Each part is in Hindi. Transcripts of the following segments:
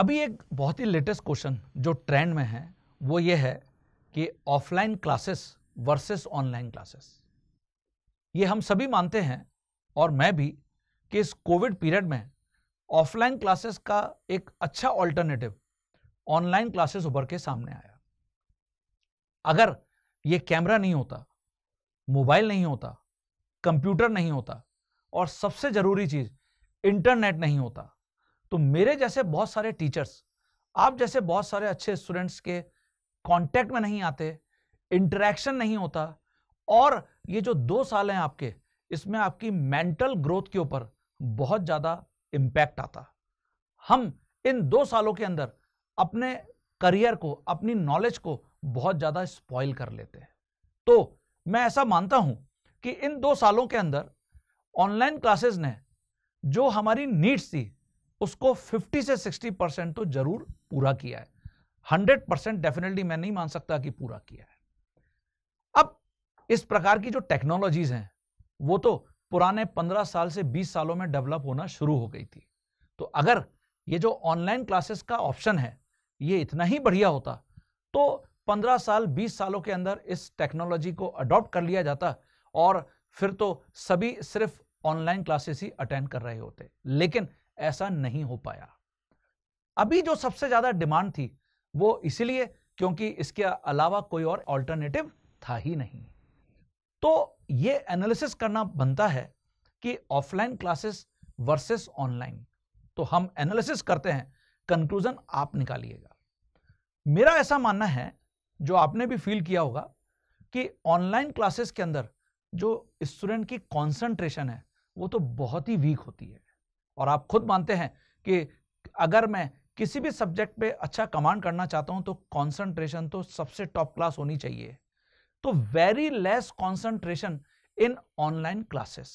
अभी एक बहुत ही लेटेस्ट क्वेश्चन जो ट्रेंड में है वो ये है कि offline classes versus online classes ये हम सभी मानते हैं और मैं भी कि इस कोविड पीरियड में ऑफलाइन क्लासेस का एक अच्छा ऑल्टरनेटिव ऑनलाइन क्लासेस उभर के सामने आया अगर ये कैमरा नहीं होता मोबाइल नहीं होता कंप्यूटर नहीं होता और सबसे ज़रूरी चीज़ इंटरनेट नहीं होता तो मेरे जैसे बहुत सारे टीचर्स आप जैसे बहुत सारे अच्छे स्टूडेंट्स के कांटेक्ट में नहीं आते इंटरेक्शन नहीं होता और ये जो दो साल हैं आपके इसमें आपकी मेंटल ग्रोथ के ऊपर बहुत ज़्यादा इम्पैक्ट आता हम इन दो सालों के अंदर अपने करियर को अपनी नॉलेज को बहुत ज़्यादा स्पॉइल कर लेते हैं तो मैं ऐसा मानता हूं कि इन दो सालों के अंदर ऑनलाइन क्लासेस ने जो हमारी नीड्स थी उसको 50 से 60 परसेंट तो जरूर पूरा किया है 100 परसेंट डेफिनेटली मैं नहीं मान सकता कि पूरा किया है अब इस प्रकार की जो टेक्नोलॉजीज हैं वो तो पुराने 15 साल से 20 सालों में डेवलप होना शुरू हो गई थी तो अगर ये जो ऑनलाइन क्लासेस का ऑप्शन है ये इतना ही बढ़िया होता तो 15 साल 20 सालों के अंदर इस टेक्नोलॉजी को अडॉप्ट कर लिया जाता और फिर तो सभी सिर्फ ऑनलाइन क्लासेस ही अटेंड कर रहे होते लेकिन ऐसा नहीं हो पाया अभी जो सबसे ज्यादा डिमांड थी वो इसीलिए क्योंकि इसके अलावा कोई और ऑल्टरनेटिव था ही नहीं तो ये एनालिसिस करना बनता है कि ऑफलाइन क्लासेस वर्सेस ऑनलाइन तो हम एनालिसिस करते हैं कंक्लूजन आप निकालिएगा मेरा ऐसा मानना है जो आपने भी फील किया होगा कि ऑनलाइन क्लासेस के अंदर जो स्टूडेंट की कॉन्सेंट्रेशन है वो तो बहुत ही वीक होती है और आप खुद मानते हैं कि अगर मैं किसी भी सब्जेक्ट पे अच्छा कमांड करना चाहता हूं तो कंसंट्रेशन तो सबसे टॉप क्लास होनी चाहिए तो very less concentration in online classes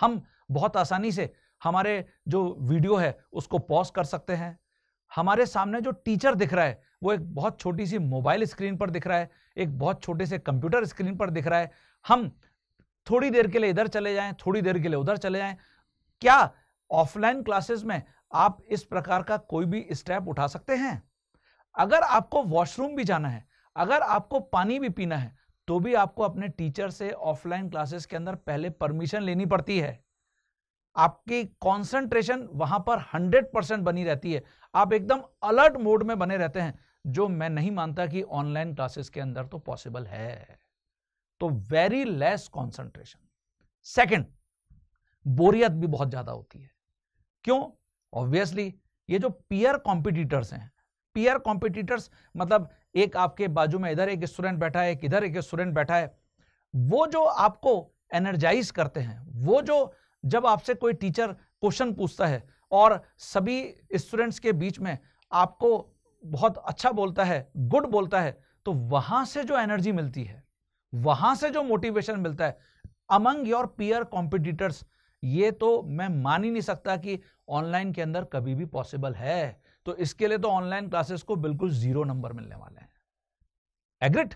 हम बहुत आसानी से हमारे जो वीडियो है उसको पॉज कर सकते हैं हमारे सामने जो टीचर दिख रहा है वो एक बहुत छोटी सी मोबाइल स्क्रीन पर दिख रहा है एक बहुत छोटे से कंप्यूटर स्क्रीन पर दिख रहा है हम थोड़ी देर के लिए इधर चले जाएं थोड़ी देर के लिए उधर चले जाएं क्या ऑफलाइन क्लासेस में आप इस प्रकार का कोई भी स्टेप उठा सकते हैं अगर आपको वॉशरूम भी जाना है अगर आपको पानी भी पीना है तो भी आपको अपने टीचर से ऑफलाइन क्लासेस के अंदर पहले परमिशन लेनी पड़ती है आपकी कंसंट्रेशन वहां पर 100 परसेंट बनी रहती है आप एकदम अलर्ट मोड में बने रहते हैं जो मैं नहीं मानता कि ऑनलाइन क्लासेस के अंदर तो पॉसिबल है तो वेरी लेस कंसंट्रेशन सेकंड बोरियत भी बहुत ज्यादा होती है क्यों ऑब्वियसली ये जो पियर कॉम्पिटिटर्स हैं पियर कॉम्पिटिटर्स मतलब एक आपके बाजू में इधर एक स्टूडेंट बैठा है इधर एक स्टूडेंट बैठा है वो जो आपको एनर्जाइज करते हैं वो जो जब आपसे कोई टीचर क्वेश्चन पूछता है और सभी स्टूडेंट्स के बीच में आपको बहुत अच्छा बोलता है गुड बोलता है तो वहां से जो एनर्जी मिलती है वहां से जो मोटिवेशन मिलता है अमंग योर पियर कॉम्पिटिटर्स ये तो मैं मान ही नहीं सकता कि ऑनलाइन के अंदर कभी भी पॉसिबल है तो इसके लिए तो ऑनलाइन क्लासेस को बिल्कुल जीरो नंबर मिलने वाले हैं एग्रिट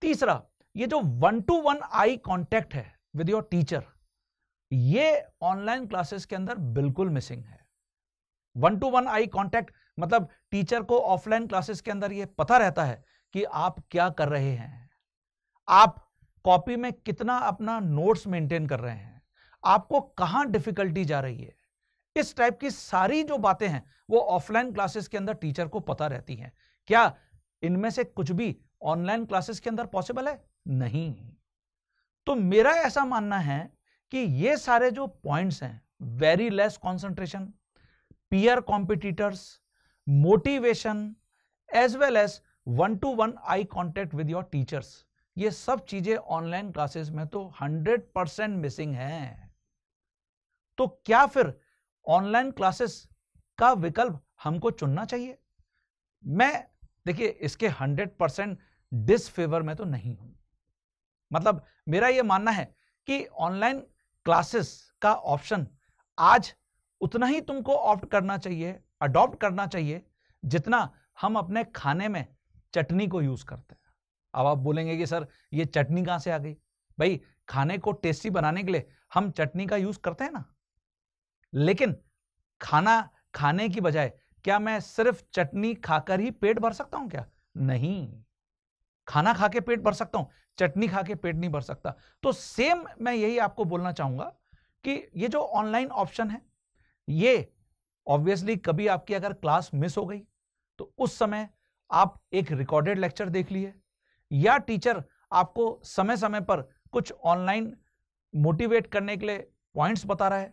तीसरा ये जो one to one eye contact है विद योर टीचर ये ऑनलाइन क्लासेस के अंदर बिल्कुल मिसिंग है one to one eye contact मतलब टीचर को ऑफलाइन क्लासेस के अंदर ये पता रहता है कि आप क्या कर रहे हैं आप कॉपी में कितना अपना नोट्स मेंटेन कर रहे हैं आपको कहां डिफिकल्टी जा रही है इस टाइप की सारी जो बातें हैं वो ऑफलाइन क्लासेस के अंदर टीचर को पता रहती हैं क्या इनमें से कुछ भी ऑनलाइन क्लासेस के अंदर पॉसिबल है नहीं तो मेरा ऐसा मानना है कि ये सारे जो पॉइंट्स हैं very less concentration peer competitors motivation as well as one to one eye contact with your teachers ये सब चीजें ऑनलाइन क्लासेस में तो 100 परसेंट मिसिंग हैं तो क्या फिर ऑनलाइन क्लासेस का विकल्प हमको चुनना चाहिए मैं देखिए इसके 100 परसेंट डिसफेवर में तो नहीं हूं मतलब मेरा यह मानना है कि ऑनलाइन क्लासेस का ऑप्शन आज उतना ही तुमको ऑप्ट करना चाहिए अडॉप्ट करना चाहिए जितना हम अपने खाने में चटनी को यूज करते हैं अब आप बोलेंगे कि सर ये चटनी कहां से आ गई भाई खाने को टेस्टी बनाने के लिए हम चटनी का यूज करते हैं ना लेकिन खाना खाने की बजाय क्या मैं सिर्फ चटनी खाकर ही पेट भर सकता हूं क्या नहीं खाना खा के पेट भर सकता हूं चटनी खा के पेट नहीं भर सकता तो सेम मैं यही आपको बोलना चाहूंगा कि ये जो ऑनलाइन ऑप्शन है ये ऑब्वियसली कभी आपकी अगर क्लास मिस हो गई तो उस समय आप एक रिकॉर्डेड लेक्चर देख लिए या टीचर आपको समय समय पर कुछ ऑनलाइन मोटिवेट करने के लिए पॉइंट्स बता रहा है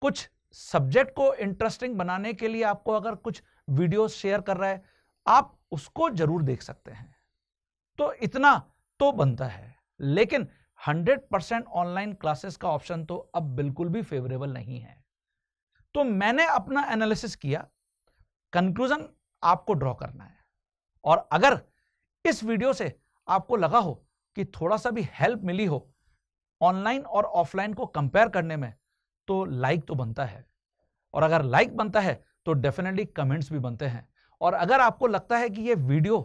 कुछ सब्जेक्ट को इंटरेस्टिंग बनाने के लिए आपको अगर कुछ वीडियो शेयर कर रहा है आप उसको जरूर देख सकते हैं तो इतना तो बनता है लेकिन 100 परसेंट ऑनलाइन क्लासेस का ऑप्शन तो अब बिल्कुल भी फेवरेबल नहीं है तो मैंने अपना एनालिसिस किया कंक्लूजन आपको ड्रॉ करना है और अगर इस वीडियो से आपको लगा हो कि थोड़ा सा भी हेल्प मिली हो ऑनलाइन और ऑफलाइन को कंपेयर करने में तो लाइक तो बनता है और अगर लाइक बनता है तो डेफिनेटली कमेंट्स भी बनते हैं और अगर आपको लगता है कि ये वीडियो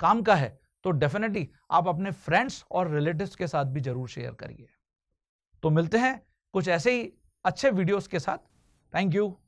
काम का है तो डेफिनेटली आप अपने फ्रेंड्स और रिलेटिव्स के साथ भी जरूर शेयर करिए तो मिलते हैं कुछ ऐसे ही अच्छे वीडियोस के साथ थैंक यू